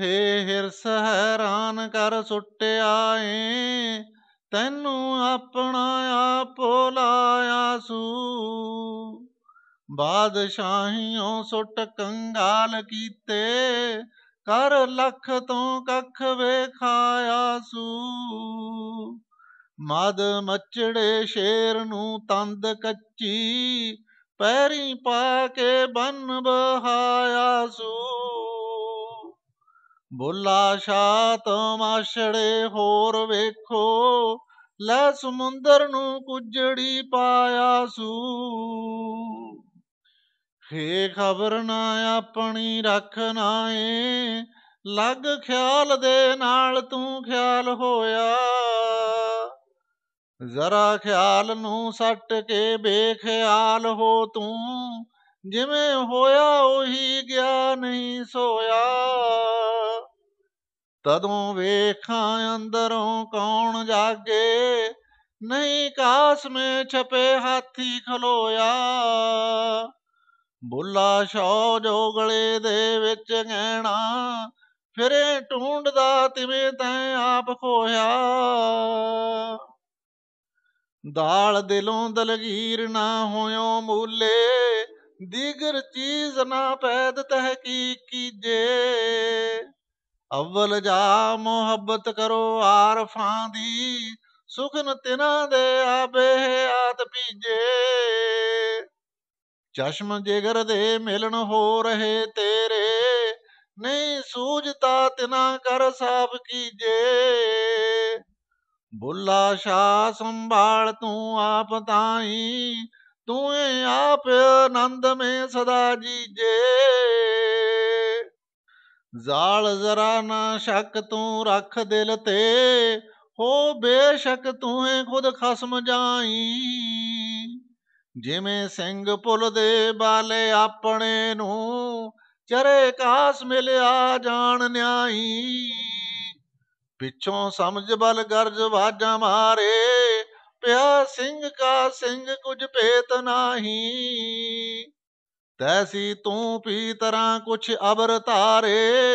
ਹੇ ਹਿਰਸ ਹੈਰਾਨ ਕਰ ਸੁੱਟਿਆ ਏ ਤੈਨੂੰ ਆਪਣਾ ਆਪੋ ਲਾਇਆ ਸੂ ਬਾਦਸ਼ਾਹੀਆਂ ਸੁੱਟ ਕੰਗਾਲ ਕੀਤੇ ਕਰ ਲੱਖ ਤੋਂ ਕੱਖ ਵੇਖਾਇਆ ਸੂ ਮਦ ਮਚੜੇ ਸ਼ੇਰ ਨੂੰ ਤੰਦ ਕੱਚੀ ਪੈਰੀ ਪਾ ਕੇ ਬੰਨ ਬਹਾਇਆ ਬੁੱਲਾ ਸ਼ਾ ਤਮਾਸ਼ੜੇ ਹੋਰ ਵੇਖੋ ਲੈ ਸਮੁੰਦਰ ਨੂੰ ਕੁਜੜੀ ਪਾਇਆ ਸੂ ਖੇ ਖਬਰ ਨਾ ਆਪਣੀ ਰੱਖ ਨਾ ਏ ਲੱਗ ਖਿਆਲ ਦੇ ਨਾਲ ਤੂੰ ਖਿਆਲ ਹੋਇਆ ਜ਼ਰਾ ਖਿਆਲ ਨੂੰ ਸੱਟ ਕੇ ਬੇਖਿਆਲ ਹੋ ਤੂੰ ਜਿਵੇਂ ਹੋਇਆ ਉਹੀ ਗਿਆ ਨਹੀਂ ਸੋਇਆ ਤਦੋਂ ਵੇਖਾਂ ਅੰਦਰੋਂ ਕੌਣ ਜਾਗੇ ਨਹੀਂ ਕਾਸ ਮੇ ਛਪੇ ਹਾਥੀ ਖਲੋਇਆ ਬੁੱਲਾ ਸ਼ੌ ਜੋਗਲੇ ਦੇ ਵਿੱਚ ਗਹਿਣਾ ਫਿਰੇ ਢੂੰਡਦਾ ਤਿਵੇਂ ਤੈਂ ਆਪ ਖੋਇਆ ਦਾਲ ਦਿਲੋਂ ਦਲਗੀਰ ਨਾ ਹੋਇਓ ਮੂਲੇ ਦੀਗਰ ਚੀਜ਼ ਨਾ ਪੈਦ ਤਹਿਕੀਕ ਕੀਜੇ ਅਵਲ ਜਾ ਮੁਹੱਬਤ ਕਰੋ ਆਰਫਾਂ ਦੀ ਸੁਖਨ ਤਿਨਾਂ ਦੇ ਆਬੇ ਆਤ ਪੀਜੇ ਚਸ਼ਮ ਜਿਗਰ ਦੇ ਮਿਲਣ ਹੋ ਰਹੇ ਤੇਰੇ ਨਹੀਂ ਸੂਝਤਾ ਤਿਨਾ ਕਰ ਸਾਫ ਕੀਜੇ ਬੁੱਲਾ ਸ਼ਾ ਸੰਭਾਲ ਤੂੰ ਆਪ ਤਾਈ ਤੂੰ ਆਪ ਆਨੰਦ ਮੇ ਸਦਾ ਜੀਜੇ ਜ਼ਾਲ ਜ਼ਰਾ ਨਾ ਸ਼ੱਕ ਤੂੰ ਰੱਖ ਦਿਲ ਤੇ ਹੋ ਬੇਸ਼ੱਕ ਤੂੰ ਹੈ ਖੁਦ ਖਸਮ ਜਾਈ ਜਿਵੇਂ ਸਿੰਘ ਪੁੱਲ ਦੇ ਬਾਲੇ ਆਪਣੇ ਨੂੰ ਚਰੇ ਕਾਸ ਮਿਲਿਆ ਜਾਣ ਨਿਆਈ ਪਿੱਛੋਂ ਸਮਝ ਬਲ ਗਰਜ ਵਾਜਾਂ ਮਾਰੇ ਪਿਆ ਸਿੰਘ ਕਾ ਸਿੰਘ ਕੁਝ ਭੇਤ ਨਾਹੀ ਤੈਸੀ ਤੂੰ ਪੀ ਤਰਾਂ ਕੁਛ ਅਬਰ ਤਾਰੇ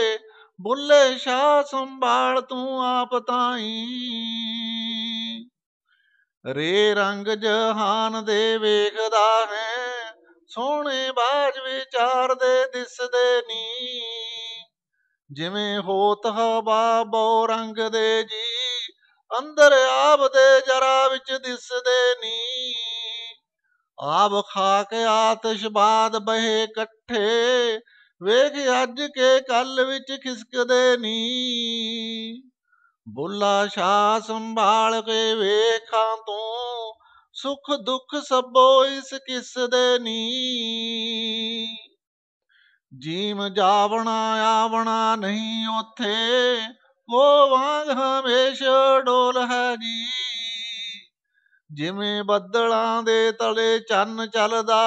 ਬੁੱਲੇ ਸ਼ਾ ਸੰਭਾਲ ਤੂੰ ਆਪ ਤਾਈ ਰੇ ਰੰਗ ਜਹਾਨ ਦੇ ਵੇਖਦਾ ਹੈ ਸੋਹਣੇ ਬਾਜ ਵਿਚਾਰ ਦੇ ਦਿਸਦੇ ਨੀ ਜਿਵੇਂ ਹੋਤ ਹਵਾ ਬੋ ਰੰਗ ਦੇ ਜੀ ਅੰਦਰ ਆਪ ਦੇ ਜਰਾ ਵਿੱਚ ਦਿਸਦੇ ਨੀ ਆਬ ਖਾ ਕੇ ਆਤਿਸ਼ ਬਾਦ ਬਹੇ ਇਕੱਠੇ ਵੇਖ ਅੱਜ ਕੇ ਕੱਲ ਵਿੱਚ ਖਿਸਕਦੇ ਨੀ ਬੁੱਲਾ ਸ਼ਾ ਸੰਭਾਲ ਕੇ ਵੇਖਾਂ ਤੂੰ ਸੁਖ ਦੁਖ ਸਭੋ ਇਸ ਕਿਸ ਦੇ ਨੀ ਜੀਮ ਜਾਵਣਾ ਆਵਣਾ ਨਹੀਂ ਉਥੇ ਉਹ ਵਾਂਗ ਹਮੇਸ਼ਾ ਡੋਲ ਹੈ ਜੀ ਜਿਵੇਂ ਬੱਦਲਾਂ ਦੇ ਤਲੇ ਚੰਨ ਚੱਲਦਾ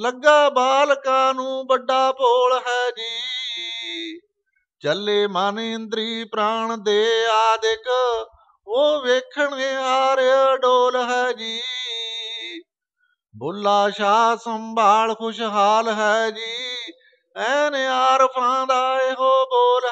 ਲੱਗਾ ਬਾਲਕਾਂ ਨੂੰ ਵੱਡਾ ਭੋਲ ਹੈ ਜੀ ਚੱਲੇ ਮਨ ਇੰਦਰੀ ਪ੍ਰਾਣ ਦੇ ਆਦਿਕ ਉਹ ਵੇਖਣ ਹਾਰ ਡੋਲ ਹੈ ਜੀ ਬੁੱਲਾ ਸ਼ਾ ਸੰਭਾਲ ਖੁਸ਼ਹਾਲ ਹੈ ਜੀ ਐਨ ਆਰਫਾਂ ਦਾ ਇਹੋ ਬੋਲ